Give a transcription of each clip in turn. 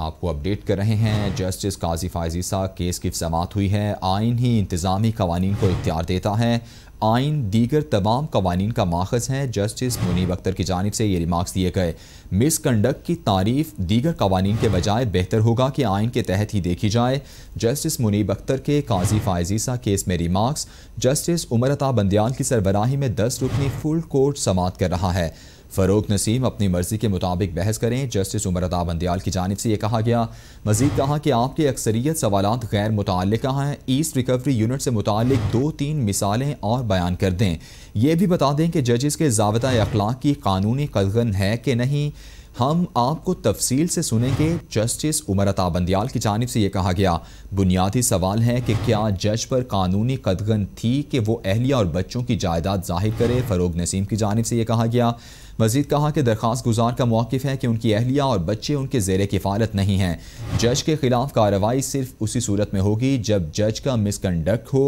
आपको अपडेट कर रहे हैं जस्टिस काजी फायजीसा केस की समात हुई है आइन ही इंतज़ामी कवानीन को इख्तियार देता है आइन दीगर तमाम कवानीन का माखज है जस्टिस मुनीब अख्तर की जानब से ये रिमार्क्स दिए गए मिस कंडक्ट की तारीफ दीगर कवानीन के बजाय बेहतर होगा कि आइन के तहत ही देखी जाए जस्टिस मुनीब अख्तर के काजी फायजीसा केस में रिमार्क्स जस्टिस उमर अता की सरबराही में दस रुकनी फुल कोर्ट समात कर रहा है फरोग नसीम अपनी मर्जी के मुताबिक बहस करें जस्टिस उमर अदा बंदियाल की जानब से यह कहा गया मजीद कहा कि आपके अक्सरियत सवाल गैर मुतल हैं ईस्ट रिकवरी यूनिट से मुतल दो तीन मिसालें और बयान कर दें यह भी बता दें कि जजिस के जावता अखलाक की कानूनी कलगन है कि नहीं हम आपको तफसील से सुनेंगे जस्टिस उमर अता बंदियाल की जानब से यह कहा गया बुनियादी सवाल है कि क्या जज पर कानूनी कदगन थी कि वो अहलिया और बच्चों की जायदाद जाहिर करे फरोग नसीम की जानब से यह कहा गया मजीद कहा कि दरख्वास्त गुजार का मौकफ है कि उनकी अहलिया और बच्चे उनके जेर किफ़ालत नहीं हैं जज के खिलाफ कार्रवाई सिर्फ उसी सूरत में होगी जब जज का मिसकंडक्ट हो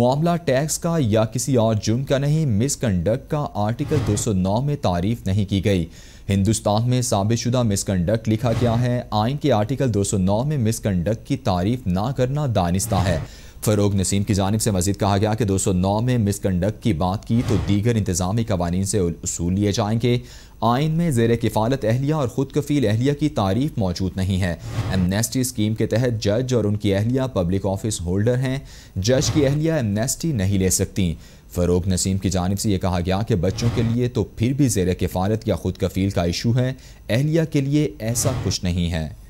मामला टैक्स का या किसी और जुर्म का नहीं मिसकंडक्ट का आर्टिकल 209 में तारीफ नहीं की गई हिंदुस्तान में साबित शुदा मिसकंडक्ट लिखा गया है आइन के आर्टिकल 209 में मिसकंडक्ट की तारीफ ना करना दानिस्ता है फरोग नसीम की जानब से मजीद कहा गया कि दो सौ नौ में मिसकंडक्ट की बात की तो दीगर इंतजामी कवानीन से असूल लिए जाएंगे आइन में जेर किफ़ालत अहलिया और ख़ुद कफ़ील अहलिया की तारीफ मौजूद नहीं है एमनेस्टी स्कीम के तहत जज और उनकी अहलिया पब्लिक ऑफिस होल्डर हैं जज की अहलिया एमनेस्टी नहीं ले सकती फरोग नसीम की जानब से यह कहा गया कि बच्चों के लिए तो फिर भी जेर किफ़ालत या ख़ुद कफ़ील का इशू है अहलिया के लिए ऐसा कुछ नहीं है